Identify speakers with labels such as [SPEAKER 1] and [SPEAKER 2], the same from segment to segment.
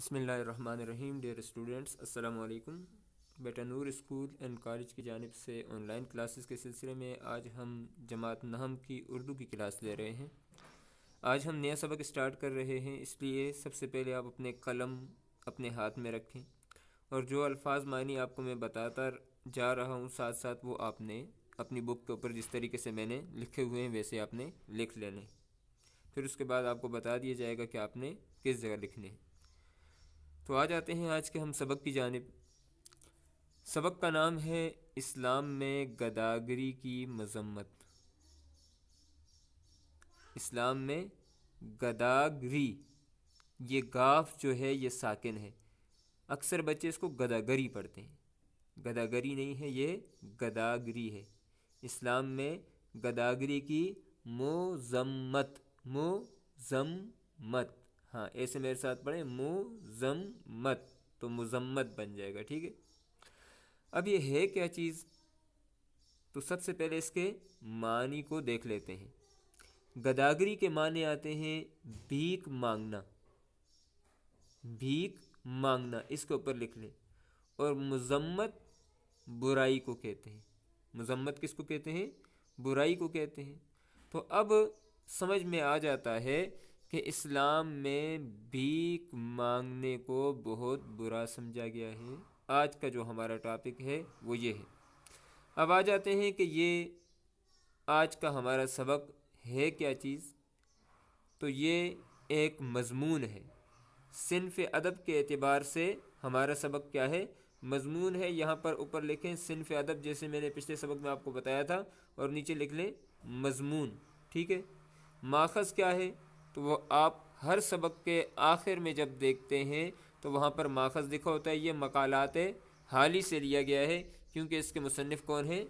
[SPEAKER 1] बसमीम dear students असलकम बेटा नूर स्कूल एंड कॉलेज की जानब से ऑनलाइन क्लासेस के सिलसिले में आज हम जमात नहम की उर्दू की क्लास ले रहे हैं आज हम नया सबक स्टार्ट कर रहे हैं इसलिए सबसे पहले आप अपने कलम अपने हाथ में रखें और जो अल्फाज मानी आपको मैं बताता जा रहा हूँ साथ साथ वो आपने अपनी बुक के ऊपर जिस तरीके से मैंने लिखे हुए हैं वैसे आपने लिख लेने फिर उसके बाद आपको बता दिया जाएगा कि आपने किस जगह लिखने हैं तो आ जाते हैं आज के हम सबक की जानब सबक का नाम है इस्लाम में गदागरी की मजम्मत इस्लाम में गदागरी ये गाफ जो है ये साकिन है अक्सर बच्चे इसको गदागरी पढ़ते हैं गदागरी नहीं है ये गदागरी है इस्लाम में गदागरी की मोजम्मत मोजम्मत हाँ ऐसे मेरे साथ पढ़े मुजम्मत तो मुजम्मत बन जाएगा ठीक है अब ये है क्या चीज़ तो सबसे पहले इसके मानी को देख लेते हैं गदागरी के माने आते हैं भीख मांगना भीख मांगना इसके ऊपर लिख लें और मुजम्मत बुराई को कहते हैं मुजम्मत किसको कहते हैं बुराई को कहते हैं तो अब समझ में आ जाता है कि इस्लाम में भीख मांगने को बहुत बुरा समझा गया है आज का जो हमारा टॉपिक है वो ये है अब आ जाते हैं कि ये आज का हमारा सबक है क्या चीज़ तो ये एक मजमून है सिनफ अदब के अतबार से हमारा सबक क्या है मजमून है यहाँ पर ऊपर लिखें सिनफ अदब जैसे मैंने पिछले सबक में आपको बताया था और नीचे लिख लें मजमून ठीक है माखज़ क्या है तो वो आप हर सबक के आखिर में जब देखते हैं तो वहाँ पर माखज लिखा होता है ये मकालत ही से लिया गया है क्योंकि इसके मुसनफ़ कौन हैं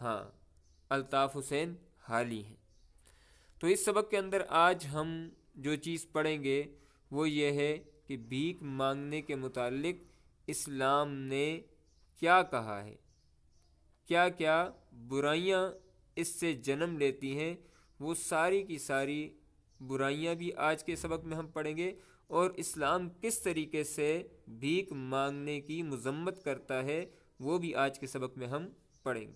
[SPEAKER 1] हाँ अलताफ़ हुसैन हाल ही हैं तो इस सबक के अंदर आज हम जो चीज़ पढ़ेंगे वो ये है कि भीख मांगने के मुतालिक इस्लाम ने क्या कहा है क्या क्या बुराइयाँ इससे जन्म लेती हैं वो सारी की सारी बुराइयां भी आज के सबक में हम पढ़ेंगे और इस्लाम किस तरीके से भीख मांगने की मजम्मत करता है वो भी आज के सबक में हम पढ़ेंगे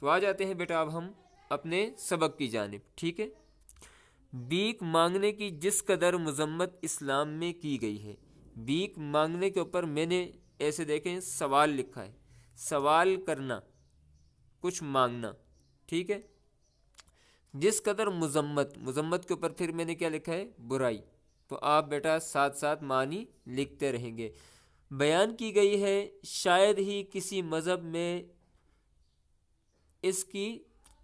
[SPEAKER 1] तो आ जाते हैं बेटा अब हम अपने सबक की जानब ठीक है भीख मांगने की जिस कदर मजम्मत इस्लाम में की गई है भीख मांगने के ऊपर मैंने ऐसे देखें सवाल लिखा है सवाल करना कुछ मांगना ठीक है जिस कदर मज़म्मत मज़म्मत के ऊपर फिर मैंने क्या लिखा है बुराई तो आप बेटा साथ साथ मानी लिखते रहेंगे बयान की गई है शायद ही किसी मज़हब में इसकी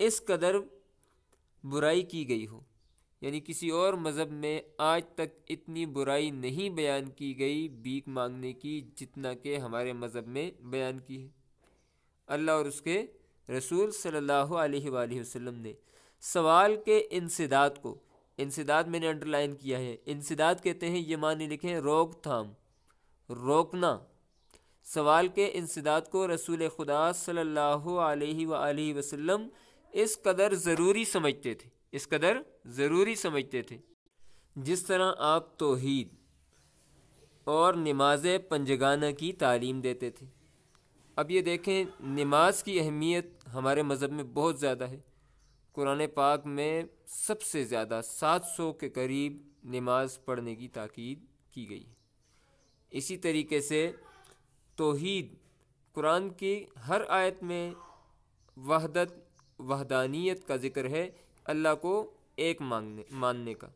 [SPEAKER 1] इस कदर बुराई की गई हो यानी किसी और मज़हब में आज तक इतनी बुराई नहीं बयान की गई भीख मांगने की जितना के हमारे मज़हब में बयान की है अल्लाह और उसके रसूल सल्लल्लाहु अलैहि वसल्लम ने सवाल के इंसदाद को इंसदाद मैंने अंडरलाइन किया है इंसदाद कहते हैं ये मानी लिखें रोकथाम रोकना सवाल के इंसदाद को रसूल खुदा सल्लल्लाहु अलैहि सल्ला वसल्लम इस कदर ज़रूरी समझते थे इस कदर ज़रूरी समझते थे जिस तरह आप तोहीद और नमाज पंजगाना की तालीम देते थे अब ये देखें नमाज की अहमियत हमारे मज़हब में बहुत ज़्यादा है कुरान पाक में सबसे ज़्यादा सात सौ के करीब नमाज पढ़ने की ताकीद की गई इसी तरीके से तोहद कुरान की हर आयत में वहदत वहदानियत का ज़िक्र है अल्लाह को एक मांगने मानने का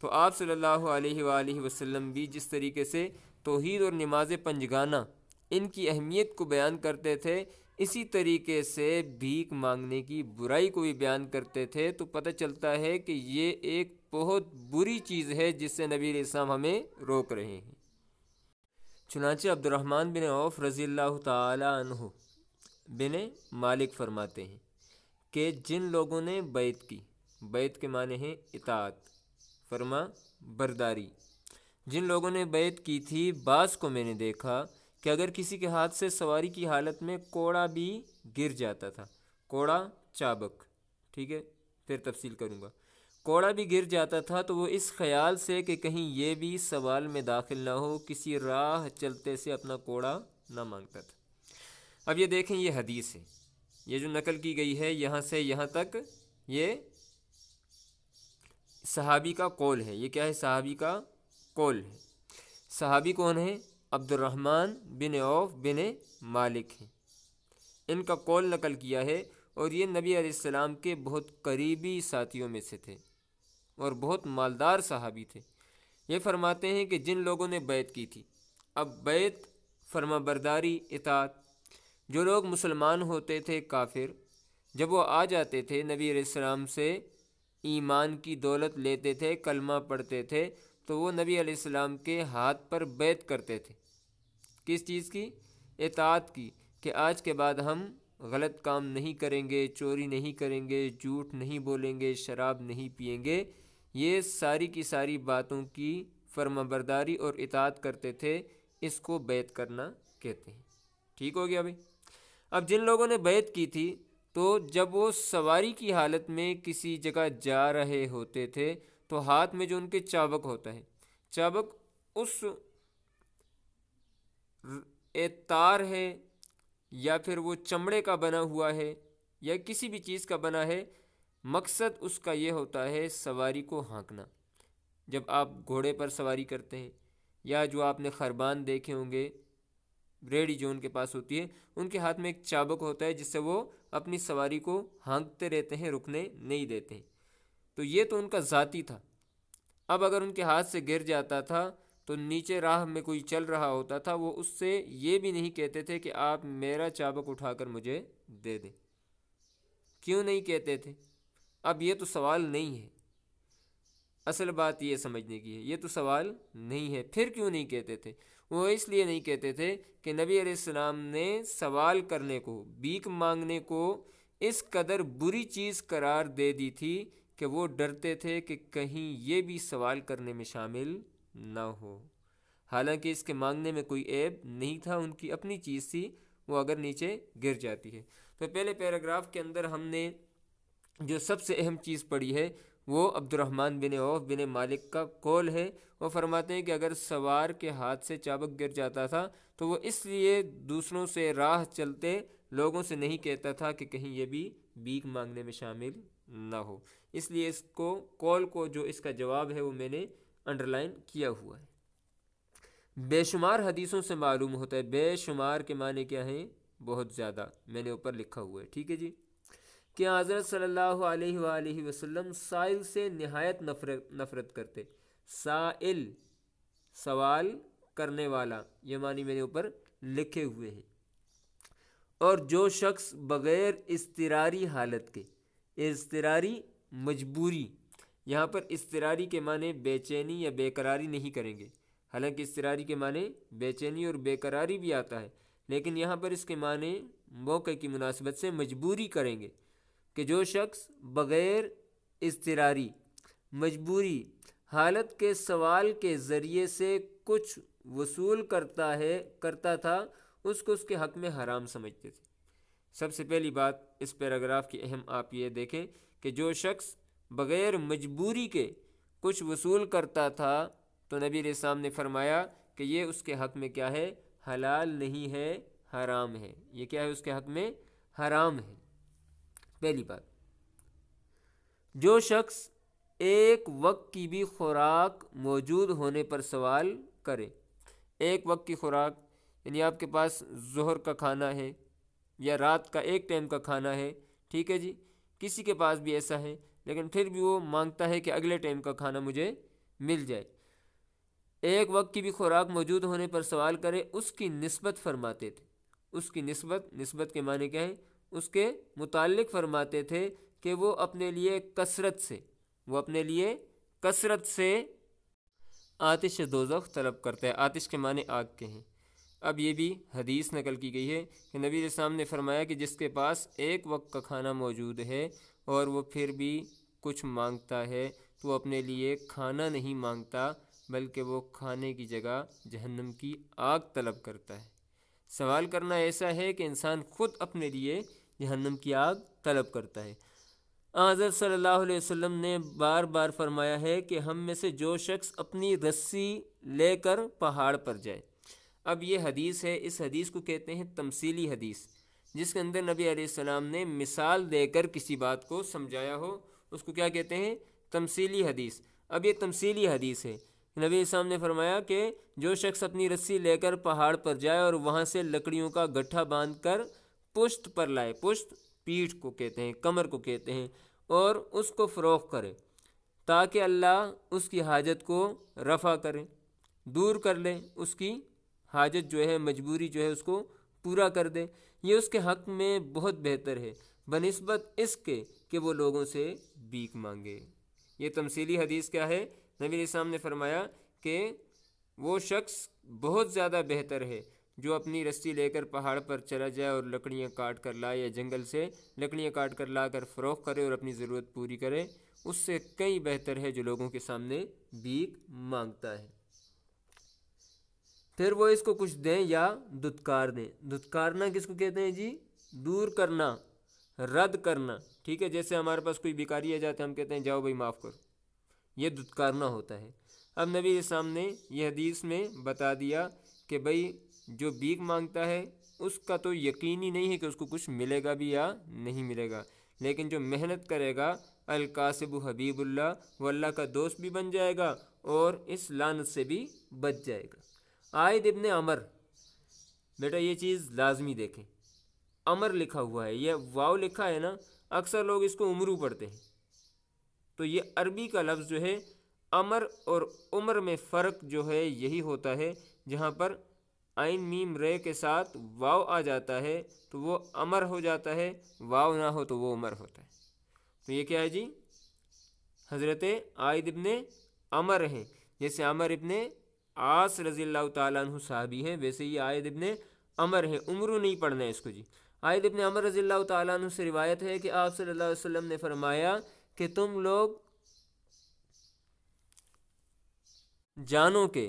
[SPEAKER 1] तो आप सल्लल्लाहु अलैहि भी जिस तरीके से तोहद और नमाज पंजगाना इनकी अहमियत को बयान करते थे इसी तरीके से भीख मांगने की बुराई को भी बयान करते थे तो पता चलता है कि ये एक बहुत बुरी चीज़ है जिससे नबी इस्लाम हमें रोक रहे हैं चुनाचे अब्दुलरहमान बिन औफ रज़ी तु बिन मालिक फरमाते हैं कि जिन लोगों ने बैत की बैत के माने हैं इतात फरमा बरदारी जिन लोगों ने बैत की थी बास को मैंने देखा कि अगर किसी के हाथ से सवारी की हालत में कोड़ा भी गिर जाता था कोड़ा चाबक ठीक है फिर तफसील करूँगा कोड़ा भी गिर जाता था तो वो इस ख्याल से कि कहीं ये भी सवाल में दाखिल ना हो किसी राह चलते से अपना कोड़ा ना मांगता था अब ये देखें ये हदीस है ये जो नकल की गई है यहाँ से यहाँ तक ये सहाबी का कौल है ये क्या है सहाबी का कौल है सहाबी कौन है अब्दुलरहमान बिन औफ बिन मालिक हैं इनका कौल नकल किया है और ये नबी आसमाम के बहुत करीबी साथियों में से थे और बहुत मालदार साहबी थे ये फरमाते हैं कि जिन लोगों ने बैत की थी अब बैत फरमाबरदारी इतात जो लोग मुसलमान होते थे काफिर जब वो आ जाते थे नबी आसमाम से ईमान की दौलत लेते थे कलमा पढ़ते थे तो वो नबी आसमाम के हाथ पर बैत करते थे किस चीज़ की एतात की कि आज के बाद हम गलत काम नहीं करेंगे चोरी नहीं करेंगे झूठ नहीं बोलेंगे शराब नहीं पियेंगे ये सारी की सारी बातों की फर्माबरदारी और इतात करते थे इसको बैत करना कहते हैं ठीक हो गया भाई अब जिन लोगों ने बैत की थी तो जब वो सवारी की हालत में किसी जगह जा रहे होते थे तो हाथ में जो उनके चाबक होता है चाबक उस एक तार है या फिर वो चमड़े का बना हुआ है या किसी भी चीज़ का बना है मकसद उसका ये होता है सवारी को हाँकना जब आप घोड़े पर सवारी करते हैं या जो आपने खरबान देखे होंगे रेडी जो उनके पास होती है उनके हाथ में एक चाबक होता है जिससे वो अपनी सवारी को हाँकते रहते हैं रुकने नहीं देते हैं तो ये तो उनका ज़ाती था अब अगर उनके हाथ से गिर जाता था तो नीचे राह में कोई चल रहा होता था वो उससे ये भी नहीं कहते थे कि आप मेरा चाबक उठाकर मुझे दे दें क्यों नहीं कहते थे अब ये तो सवाल नहीं है असल बात ये समझने की है ये तो सवाल नहीं है फिर क्यों नहीं कहते थे वो इसलिए नहीं कहते थे कि नबी अलैहिस्सलाम ने सवाल करने को बीक मांगने को इस कदर बुरी चीज़ करार दे दी थी कि वो डरते थे कि कहीं ये भी सवाल करने में शामिल ना हो हालांकि इसके मांगने में कोई ऐब नहीं था उनकी अपनी चीज़ थी वो अगर नीचे गिर जाती है तो पहले पैराग्राफ के अंदर हमने जो सबसे अहम चीज़ पढ़ी है वो अब्दुलरहमान बिन औफ बिन मालिक का कौल है वो फरमाते हैं कि अगर सवार के हाथ से चाबक गिर जाता था तो वो इसलिए दूसरों से राह चलते लोगों से नहीं कहता था कि कहीं ये भी बीक मांगने में शामिल ना हो इसलिए इसको कॉल को जो इसका जवाब है वो मैंने अंडरलाइन किया हुआ है बेशुमार हदीसों से मालूम होता है बेशुमार के माने क्या हैं बहुत ज़्यादा मैंने ऊपर लिखा हुआ है ठीक है जी कि हज़रत सल्लल्लाहु अलैहि वसल्लम साइल से नहायत नफरत नफरत करते साइल सवाल करने वाला ये मानी मेरे ऊपर लिखे हुए हैं और जो शख्स बग़ैर इसतरारी हालत के इसतरारी मजबूरी यहाँ पर इसतरारी के माने बेचैनी या बेकरारी नहीं करेंगे हालांकि इसतरारी के माने बेचैनी और बेकरारी भी आता है लेकिन यहाँ पर इसके माने मौके की मुनासबत से मजबूरी करेंगे कि जो शख्स बग़ैर तरारी मजबूरी हालत के सवाल के ज़रिए से कुछ वसूल करता है करता था उसको उसके हक में हराम समझते थे सबसे पहली बात इस पैराग्राफ की अहम आप ये देखें कि जो शख्स बग़ैर मजबूरी के कुछ वसूल करता था तो नबी साम ने फरमाया कि ये उसके हक़ में क्या है हलाल नहीं है हराम है ये क्या है उसके हक़ में हराम है पहली बात जो शख्स एक वक्त की भी खुराक मौजूद होने पर सवाल करे एक वक्त की खुराक यानी आपके पास जहर का खाना है या रात का एक टाइम का खाना है ठीक है जी किसी के पास भी ऐसा है लेकिन फिर भी वो मांगता है कि अगले टाइम का खाना मुझे मिल जाए एक वक्त की भी खुराक मौजूद होने पर सवाल करे उसकी नस्बत फरमाते थे उसकी नस्बत नस्बत के माने क्या है उसके मुतल फरमाते थे कि वो अपने लिए कसरत से वो अपने लिए कसरत से आतिश दोजख तलब करता है आतिश के माने आग के हैं अब ये भी हदीस नकल की गई है कि नबी साम ने फरमाया कि जिसके पास एक वक्त का खाना मौजूद है और वो फिर भी कुछ मांगता है तो वो अपने लिए खाना नहीं मांगता बल्कि वो खाने की जगह जहन्नम की आग तलब करता है सवाल करना ऐसा है कि इंसान खुद अपने लिए जहन्नम की आग तलब करता है आज़र सल्लल्लाहु अलैहि वसल्लम ने बार बार फरमाया है कि हम में से जो शख्स अपनी रस्सी लेकर पहाड़ पर जाए अब ये हदीस है इस हदीस को कहते हैं तमसीली हदीस जिसके अंदर नबी आसमाम ने मिसाल देकर किसी बात को समझाया हो उसको क्या कहते हैं तमसीली हदीस अब ये तमसीली हदीस है नबी इस्लाम ने फरमाया कि जो शख्स अपनी रस्सी लेकर पहाड़ पर जाए और वहाँ से लकड़ियों का गट्ठा बांध कर पुश्त पर लाए पुश्त पीठ को कहते हैं कमर को कहते हैं और उसको फ़रोख करे ताकि अल्लाह उसकी हाजत को रफ़ा करे दूर कर ले उसकी हाजत जो है मजबूरी जो है उसको पूरा कर दे ये उसके हक में बहुत बेहतर है बनस्बत इसके कि वो लोगों से बीक मांगे ये तमसीली हदीस क्या है नबी इस्लाम ने फरमाया कि वो शख्स बहुत ज़्यादा बेहतर है जो अपनी रस्सी लेकर पहाड़ पर चला जाए और लकड़ियाँ काट कर लाए या जंगल से लकड़ियाँ काट कर ला कर फ़रोख करे और अपनी ज़रूरत पूरी करे उससे कई बेहतर है जो लोगों के सामने भीख मांगता है फिर वो इसको कुछ दें या दुत्कार दें दुत्कारना किसको कहते हैं जी दूर करना रद्द करना ठीक है जैसे हमारे पास कोई भिकारी आ जाते हैं हम कहते हैं जाओ भाई माफ़ करो ये दुत्कारना होता है अब नबी सामने यह हदीस में बता दिया कि भाई जो भीख मांगता है उसका तो यकीन ही नहीं है कि उसको कुछ मिलेगा भी या नहीं मिलेगा लेकिन जो मेहनत करेगा अलकासिब हबीबुल्ला वल्ला का दोस्त भी बन जाएगा और इस लानत से भी बच जाएगा आयद इबन अमर बेटा ये चीज़ लाजमी देखें अमर लिखा हुआ है यह वाव लिखा है ना अक्सर लोग इसको उमरू पढ़ते हैं तो ये अरबी का लफ्ज़ जो है अमर और उमर में फ़र्क जो है यही होता है जहाँ पर आइन मीम रे के साथ वाव आ जाता है तो वो अमर हो जाता है वाव ना हो तो वो उमर होता है तो ये क्या है जी हज़रत आयद इबन अमर हैं जैसे अमर इबन आस रजी अल्लाह साहबी हैं वैसे ये आयद इबन अमर हैं उम्र नहीं पढ़ना है इसको जी आयद इबन अमर रजी अल्लाह से रिवायत है कि आप सल्लल्लाहु अलैहि वसल्लम ने फरमाया कि तुम लोग जानो के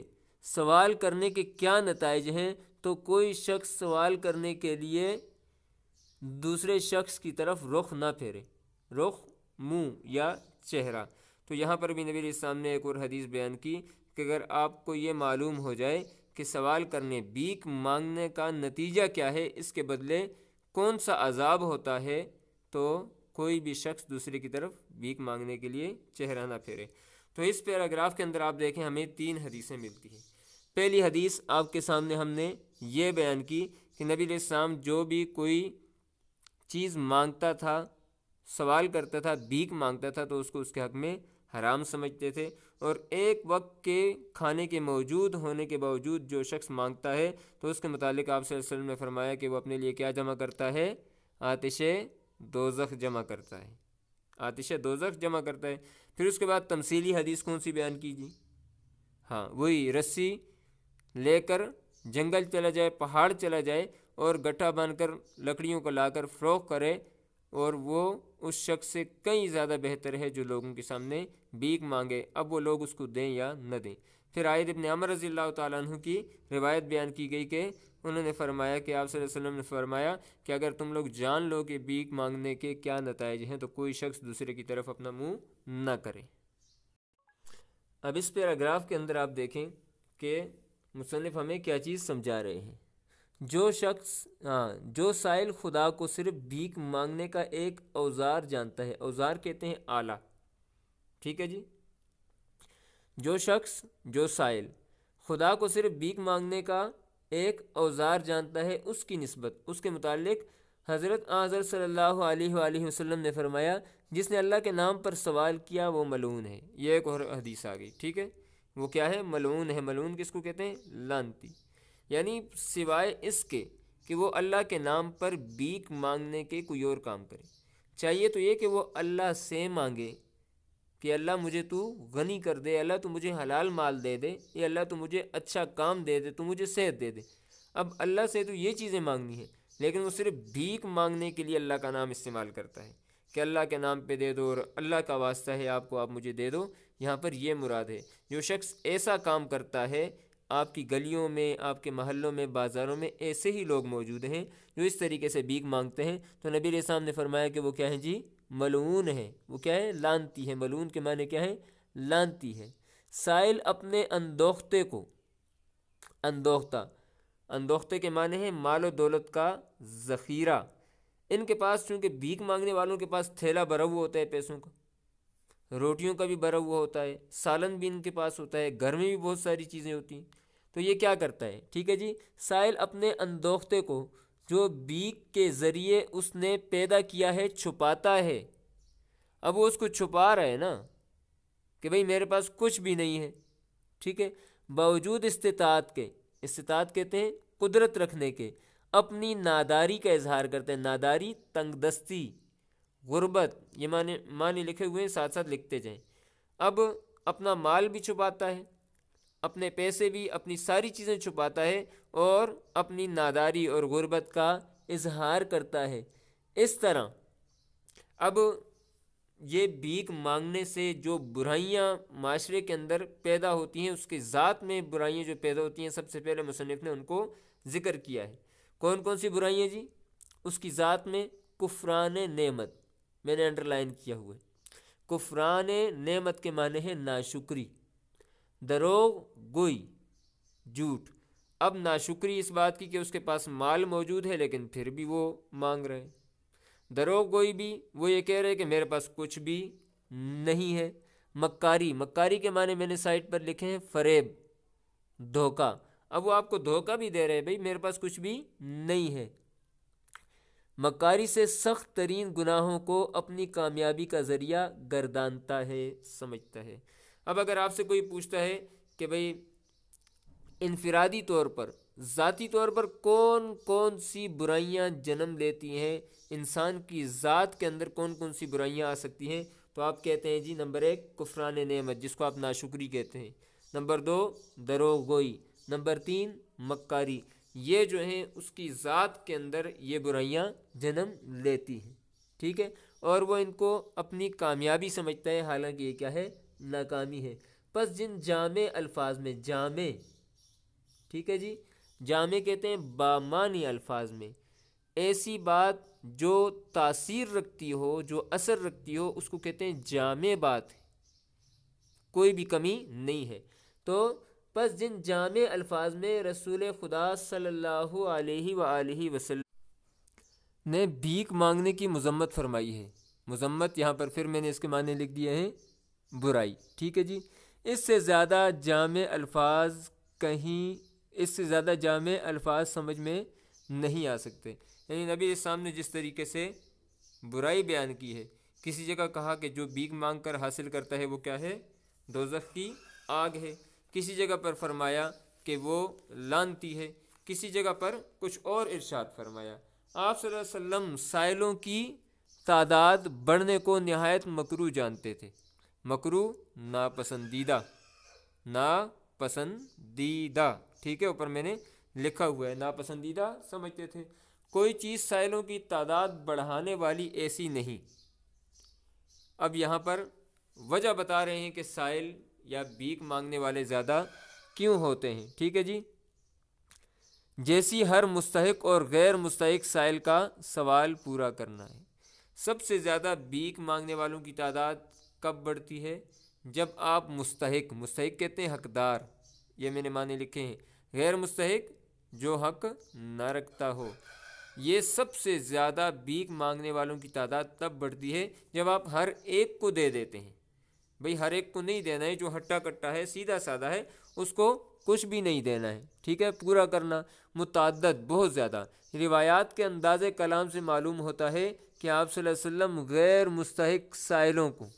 [SPEAKER 1] सवाल करने के क्या नतज हैं तो कोई शख्स सवाल करने के लिए दूसरे शख्स की तरफ रुख ना फेरे रुख मुंह या चेहरा तो यहाँ पर भी नबी इस्लाम ने एक और हदीस बयान की कि अगर आपको ये मालूम हो जाए कि सवाल करने बीक मांगने का नतीजा क्या है इसके बदले कौन सा अजाब होता है तो कोई भी शख्स दूसरे की तरफ बीक मांगने के लिए चेहरा ना फेरे तो इस पैराग्राफ के अंदर आप देखें हमें तीन हदीसें मिलती हैं पहली हदीस आपके सामने हमने ये बयान की कि नबी शाम जो भी कोई चीज़ मांगता था सवाल करता था भीख मांगता था तो उसको उसके हक़ में हराम समझते थे और एक वक्त के खाने के मौजूद होने के बावजूद जो शख्स मांगता है तो उसके मुतालिक आप ने फरमाया कि वो अपने लिए क्या जमा करता है आतिश दोजख जमा करता है आतिश दोजख जमा करता है फिर उसके बाद तमसीली हदीस कौन सी बयान कीजिए हाँ वही रस्सी लेकर जंगल चला जाए पहाड़ चला जाए और गट्ठा बांधकर लकड़ियों को लाकर फ़रोख करे और वो उस शख्स से कहीं ज़्यादा बेहतर है जो लोगों के सामने भीख मांगे अब वो लोग उसको दें या न दें फिर आयद इबन अमर रज़ी तु की रिवायत बयान की गई कि उन्होंने फरमाया कि आप वसल्लम ने फरमाया कि अगर तुम लोग जान लो कि भीख मांगने के क्या नतज हैं तो कोई शख्स दूसरे की तरफ अपना मुंह ना करे अब इस पैराग्राफ के अंदर आप देखें कि मुसनफ़ हमें क्या चीज़ समझा रहे हैं जो शख्स हाँ जो साइल खुदा को सिर्फ भीख मांगने का एक औजार जानता है औजार कहते हैं आला ठीक है जी जो शख्स जो साइल खुदा को सिर्फ भीख मांगने का एक औजार जानता है उसकी नस्बत उसके मुतालिक हज़रत आज़र सल्लल्लाहु अलैहि वसल्लम ने फरमाया जिसने अल्लाह के नाम पर सवाल किया वो मलून है ये एक और हदीस आ गई ठीक है वो क्या है मलून है मलून किसको कहते हैं लानती यानी सिवाय इसके कि वो अल्लाह के नाम पर बीक मांगने के कोई और काम करे चाहिए तो ये कि वो अल्लाह से मांगे कि अल्लाह मुझे तू गनी कर दे अल्लाह तू मुझे हलाल माल दे दे ये अल्लाह तू मुझे अच्छा काम दे दे तू मुझे सेहत दे दे अब अल्लाह से तो ये चीज़ें मांगनी है लेकिन वो सिर्फ भीख मांगने के लिए अल्लाह का नाम इस्तेमाल करता है कि अल्लाह के नाम पे दे दो और अल्लाह का वास्ता है आपको आप मुझे दे दो यहाँ पर यह मुराद है जो शख्स ऐसा काम करता है आपकी गलियों में आपके महलों में बाज़ारों में ऐसे ही लोग मौजूद हैं जो इस तरीके से बीक मांगते हैं तो नबी साहब ने फरमाया कि वो क्या है जी मलून है वो क्या है लानती है मलून के माने क्या है लानती है साइल अपने अनदोख्ते को अनदोख्ता अनदोख्ते के माने हैं माल दौलत का ज़ख़ीरा इनके पास चूँकि भीख मांगने वालों के पास थैला भरा हुआ होता है पैसों का रोटियों का भी भरा हुआ होता है सालन भी इनके पास होता है घर में भी बहुत सारी चीज़ें होती हैं तो ये क्या करता है ठीक है जी साइल अपने अंदोखते को जो बीक के ज़रिए उसने पैदा किया है छुपाता है अब वो उसको छुपा रहा है ना कि भाई मेरे पास कुछ भी नहीं है ठीक है बावजूद इस्तात के इस्तात कहते हैं कुदरत रखने के अपनी नादारी का इजहार करते हैं नादारी तंगदस्ती गुर्बत ये माने माने लिखे हुए हैं साथ साथ लिखते जाएं अब अपना माल भी छुपाता है अपने पैसे भी अपनी सारी चीज़ें छुपाता है और अपनी नादारी और गुर्बत का इजहार करता है इस तरह अब ये भीख मांगने से जो बुराइयां माशरे के अंदर पैदा होती हैं उसके ज़ात में बुराइयां जो पैदा होती हैं सबसे पहले मुसनफ़ ने उनको ज़िक्र किया है कौन कौन सी बुराइयां जी उसकी ज़ात में कुफरान नेमत मैंने अंडरलाइन किया हुआ है कुफरान नेमत के माने हैं नाशुक्री दरोग गुई झूठ अब नाशुक्री इस बात की कि उसके पास माल मौजूद है लेकिन फिर भी वो मांग रहे हैं दरोग गोई भी वो ये कह रहे हैं कि मेरे पास कुछ भी नहीं है मक्कारी मक्कारी के माने मैंने साइट पर लिखे हैं फरेब धोखा अब वो आपको धोखा भी दे रहे हैं भाई मेरे पास कुछ भी नहीं है मकारी से सख्त तरीन गुनाहों को अपनी कामयाबी का ज़रिया गर्दानता है समझता है अब अगर आपसे कोई पूछता है कि भाई इनफरादी तौर पर ज़ाती तौर पर कौन कौन सी बुराइयां जन्म लेती हैं इंसान की ज़ात के अंदर कौन कौन सी बुराइयां आ सकती हैं तो आप कहते हैं जी नंबर एक कुफरान नमत जिसको आप नाशुक्री कहते हैं नंबर दो दरो गोई नंबर तीन मक्कारी ये जो हैं उसकी ज़ात के अंदर ये बुराइयाँ जन्म लेती हैं ठीक है और वो इनको अपनी कामयाबी समझता है हालांकि ये क्या है नाकामी है बस जिन जाम अल्फाज में जाम ठीक है जी जामे कहते हैं बामानी अल्फाज में ऐसी बात जो तासीर रखती हो जो असर रखती हो उसको कहते हैं जामे बात कोई भी कमी नहीं है तो बस जिन जाम अल्फाज में रसूल खुदा सल्लल्लाहु अलैहि सल्ला वसल्लम ने भीख मांगने की मजम्मत फरमाई है मजम्मत यहाँ पर फिर मैंने इसके माने लिख दिए हैं बुराई ठीक है जी इससे ज़्यादा जाम अल्फाज कहीं इससे ज़्यादा जाम अल्फाज समझ में नहीं आ सकते यानी नबी इस्लाम ने जिस तरीके से बुराई बयान की है किसी जगह कहा कि जो बीक मांग कर हासिल करता है वो क्या है दोजख की आग है किसी जगह पर फरमाया कि वो लानती है किसी जगह पर कुछ और इरशाद फरमाया आप वसल्लम साइलों की तादाद बढ़ने को नहायत मकरू जानते थे मकरू नापसंदीदा नापसंदीदा ठीक है ऊपर मैंने लिखा हुआ है नापसंदीदा समझते थे कोई चीज़ साइलों की तादाद बढ़ाने वाली ऐसी नहीं अब यहाँ पर वजह बता रहे हैं कि साइल या बीक मांगने वाले ज़्यादा क्यों होते हैं ठीक है जी जैसी हर मुस्तक और गैर मुस्तक साइल का सवाल पूरा करना है सबसे ज़्यादा बीक मांगने वालों की तादाद कब बढ़ती है जब आप मुस्तक मुस्तक कहते हैं हकदार ये मैंने माने लिखे हैं गैर मुस्तक जो हक न रखता हो ये सबसे ज़्यादा बीक मांगने वालों की तादाद तब बढ़ती है जब आप हर एक को दे देते हैं भाई हर एक को नहीं देना है जो हट्टा कट्टा है सीधा साधा है उसको कुछ भी नहीं देना है ठीक है पूरा करना मुतद बहुत ज़्यादा रिवायात के अंदाज़ कलाम से मालूम होता है कि आप वसल्लम गैर मुस्तक साइलों को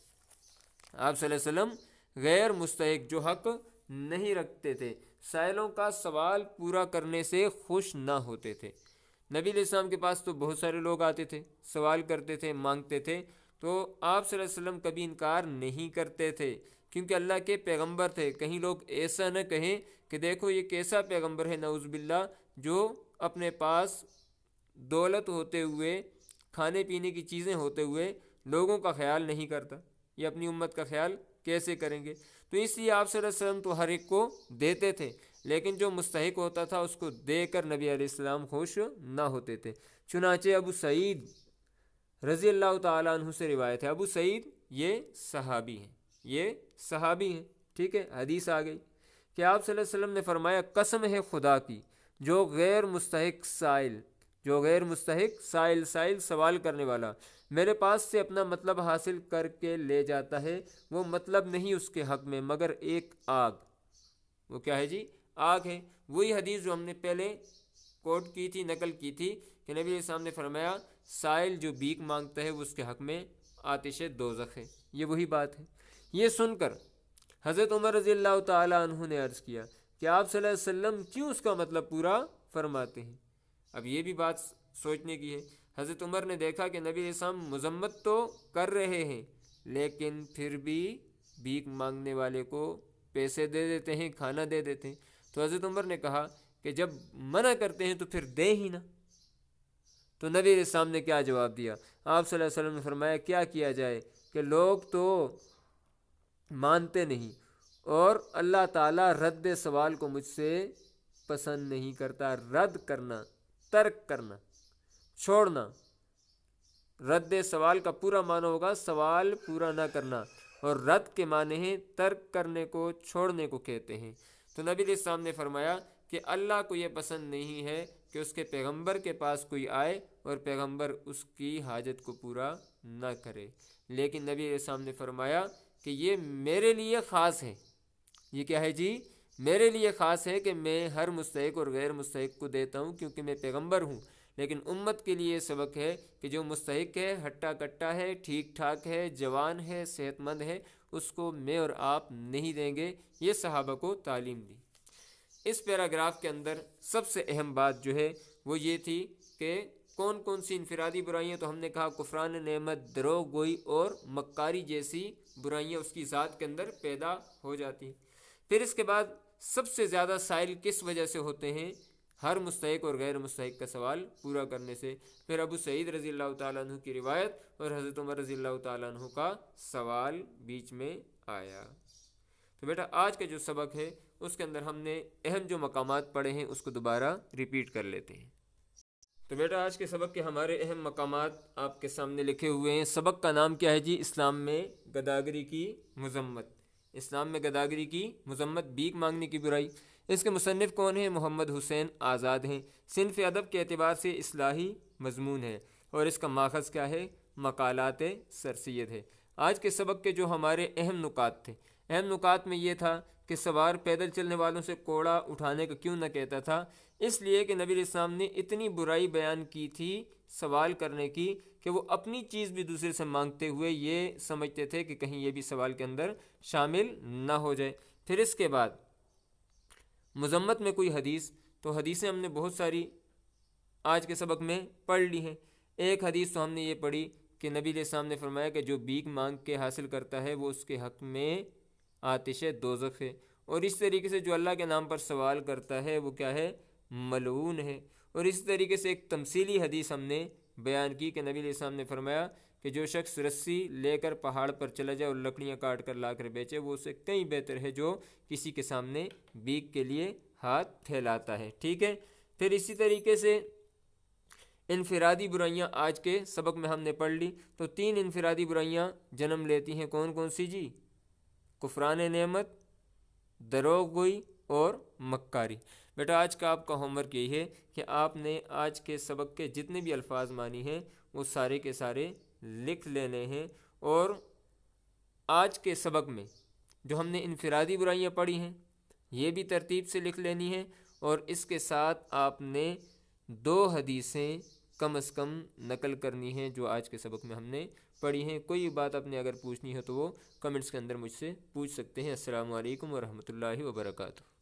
[SPEAKER 1] आप गैर मुस्तक जो हक नहीं रखते थे साइलों का सवाल पूरा करने से खुश ना होते थे नबी इस्लाम के पास तो बहुत सारे लोग आते थे सवाल करते थे मांगते थे तो आप सल्लम कभी इनकार नहीं करते थे क्योंकि अल्लाह के पैगंबर थे कहीं लोग ऐसा न कहें कि देखो ये कैसा पैगंबर है नवज़बिल्ला जो अपने पास दौलत होते हुए खाने पीने की चीज़ें होते हुए लोगों का ख्याल नहीं करता ये अपनी उम्मत का ख्याल कैसे करेंगे तो इसलिए आप वसल्लम तो हर एक को देते थे लेकिन जो मुस्तक होता था उसको देकर नबी आलाम खुश ना होते थे चुनाचे अबू सईद रज़ी अल्लाह तु से रिवायत है अबू सईद ये सहाबी हैं ये सहाबी हैं ठीक है हदीस आ गई कि आप वसल्लम ने फरमाया कसम है खुदा की जो गैर मुस्तक साइल जो गैर मुस्तक साइल साइल सवाल करने वाला मेरे पास से अपना मतलब हासिल करके ले जाता है वो मतलब नहीं उसके हक में मगर एक आग वो क्या है जी आग है वही हदीस जो हमने पहले कोट की थी नकल की थी कि नबी सामने फरमाया साइल जो बीक मांगता है वो उसके हक में आतिश दोजख है ये वही बात है ये सुनकर हज़रत उमर रज़ी अल्लाह ने अर्ज़ किया कि आप सल्लल्लाहु अलैहि वसल्लम क्यों उसका मतलब पूरा फरमाते हैं अब ये भी बात सोचने की है हज़रत उमर ने देखा कि नबी इस्लाम मजम्मत तो कर रहे हैं लेकिन फिर भी भीख मांगने वाले को पैसे दे देते हैं खाना दे देते हैं तो हज़रत उमर ने कहा कि जब मना करते हैं तो फिर दे ही ना तो नबी इस्लाम ने क्या जवाब दिया आप ने फरमाया क्या किया जाए कि लोग तो मानते नहीं और अल्लाह ताला रद्द सवाल को मुझसे पसंद नहीं करता रद्द करना तर्क करना छोड़ना रद्द सवाल का पूरा माना होगा सवाल पूरा ना करना और रद्द के माने हैं तर्क करने को छोड़ने को कहते हैं तो नबी इस्लाम ने फरमाया कि अल्लाह को यह पसंद नहीं है कि उसके पैगंबर के पास कोई आए और पैगंबर उसकी हाजत को पूरा ना करे लेकिन नबी इस्लाम ने फरमाया कि ये मेरे लिए ख़ास है ये क्या है जी मेरे लिए ख़ास है कि मैं हर मुस्तक और गैर मुस्तक को देता हूँ क्योंकि मैं पैगम्बर हूँ लेकिन उम्मत के लिए सबक है कि जो मुस्तक है हट्टा कट्टा है ठीक ठाक है जवान है सेहतमंद है उसको मैं और आप नहीं देंगे ये सहाबा को तालीम दी इस पैराग्राफ के अंदर सबसे अहम बात जो है वो ये थी कि कौन कौन सी इनफरादी बुराइयाँ तो हमने कहा कुफरान नमत दरो गोई और मक्कारी जैसी बुराइयाँ उसकी ज़ात के अंदर पैदा हो जाती हैं फिर इसके बाद सबसे ज़्यादा साइल किस वजह से होते हैं हर मुस्तक और गैर मुस्तक का सवाल पूरा करने से फिर अबू सईद रज़ी तु की रिवायत और हज़रत उमर रज़ी तु का सवाल बीच में आया तो बेटा आज का जो सबक है उसके अंदर हमने अहम जो मकाम पढ़े हैं उसको दोबारा रिपीट कर लेते हैं तो बेटा आज के सबक के हमारे अहम मकाम आपके सामने लिखे हुए हैं सबक का नाम क्या है जी इस्लाम में गदागरी की मजम्मत इस्लाम में गदागरी की मजम्मत बीक मांगने की बुराई इसके मुसनफ़ कौन हैं मोहम्मद हुसैन आज़ाद हैं सिनफ अदब के अतबार से असलाही मजमून है और इसका माखज़ क्या है मकालत सरसीद है आज के सबक के जो हमारे अहम नुकात थे अहम नुकात में ये था कि सवार पैदल चलने वालों से कोड़ा उठाने का क्यों न कहता था इसलिए कि नबी इस्लाम ने इतनी बुराई बयान की थी सवाल करने की कि वो अपनी चीज़ भी दूसरे से मांगते हुए ये समझते थे कि कहीं ये भी सवाल के अंदर शामिल ना हो जाए फिर इसके बाद मज़म्मत में कोई हदीस तो हदीसें हमने बहुत सारी आज के सबक में पढ़ ली हैं एक हदीस तो हमने ये पढ़ी कि नबी सामने फरमाया कि जो बीक मांग के हासिल करता है वो उसके हक में आतिश दोजख है और इस तरीके से जो अल्लाह के नाम पर सवाल करता है वो क्या है मलून है और इस तरीके से एक तमसीली हदीस हमने बयान की कि नबी इस्लाम ने फरमाया कि जो शख्स रस्सी लेकर पहाड़ पर चला जाए और लकड़ियाँ काट कर ला कर बेचे वो उससे कई बेहतर है जो किसी के सामने बीक के लिए हाथ फैलाता है ठीक है फिर इसी तरीके से इनफरादी बुराइयाँ आज के सबक में हमने पढ़ ली तो तीन इनफरादी बुराइयाँ जन्म लेती हैं कौन कौन सी जी कुफरान नमत दरोगोई और मक्कारी बेटा आज का आपका होमवर्क यही है कि आपने आज के सबक के जितने भी अल्फाज मानी हैं वो सारे के सारे लिख लेने हैं और आज के सबक में जो हमने इनफरादी बुराइयाँ पढ़ी हैं ये भी तरतीब से लिख लेनी है और इसके साथ आपने दो हदीसें कम अज़ कम नकल करनी है जो आज के सबक में हमने पढ़ी हैं कोई बात आपने अगर पूछनी हो तो वो कमेंट्स के अंदर मुझसे पूछ सकते हैं असलकम वरहमल वर्का